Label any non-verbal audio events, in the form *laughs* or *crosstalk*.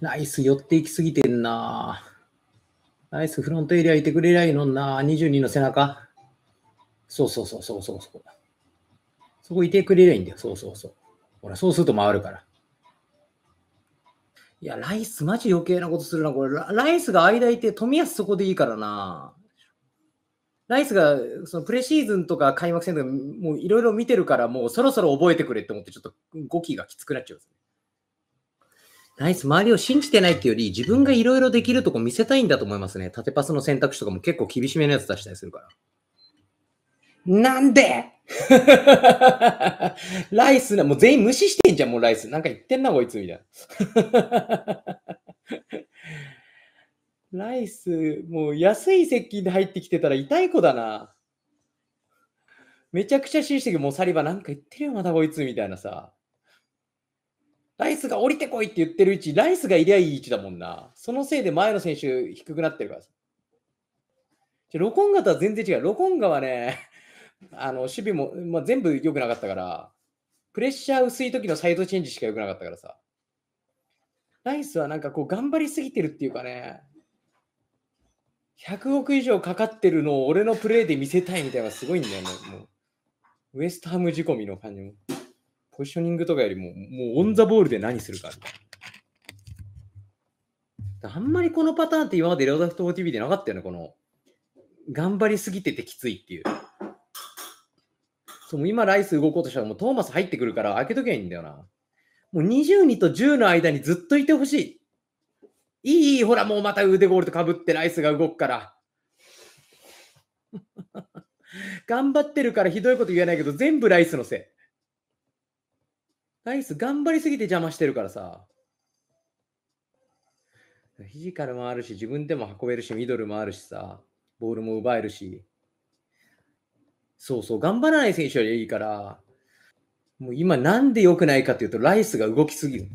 ナイス寄っていきすぎてんな。ナイスフロントエリアいてくれりゃいいのな。22の背中。そうそうそうそうそうそう。そこいてくれりゃいいんだよ。そうそうそう。ほら、そうすると回るから。いや、ライスマジ余計なことするな。これ、ライスが間いて、冨安そこでいいからな。ライスがそのプレシーズンとか開幕戦とかもういろいろ見てるからもうそろそろ覚えてくれって思ってちょっと語気がきつくなっちゃうんですね。ナイス。周りを信じてないっていうより、自分がいろいろできるとこ見せたいんだと思いますね。縦パスの選択肢とかも結構厳しめのやつ出したりするから。なんで *laughs* ライスな、もう全員無視してんじゃん、もうライス。なんか言ってんな、こいつ、みたいな。ライス、もう安い接近で入ってきてたら痛い子だな。めちゃくちゃ紳士的、もうサリバなんか言ってるよ、またこいつ、みたいなさ。ライスが降りてこいって言ってる位置、ライスがいりゃいい位置だもんな。そのせいで前の選手低くなってるからさ。ロコンガとは全然違う。ロコンガはね、*laughs* あの守備も、まあ、全部良くなかったから、プレッシャー薄い時のサイドチェンジしか良くなかったからさ。ライスはなんかこう頑張りすぎてるっていうかね、100億以上かかってるのを俺のプレーで見せたいみたいなすごいんだよね。もうウエストハム仕込みの感じも。ポジショニングとかよりも、もうオンザボールで何するか。あんまりこのパターンって今までレオザフト OTV でなかったよね、この。頑張りすぎててきついっていう。そう今、ライス動こうとしたら、もうトーマス入ってくるから、開けとけばいいんだよな。もう22と10の間にずっといてほしい。いい、いい、ほら、もうまた腕ゴールとかぶってライスが動くから。*laughs* 頑張ってるからひどいこと言えないけど、全部ライスのせい。ナイス、頑張りすぎて邪魔してるからさ。フィジカルもあるし、自分でも運べるし、ミドルもあるしさ、ボールも奪えるし。そうそう、頑張らない選手よりいいから、もう今なんで良くないかっていうと、ライスが動きすぎる。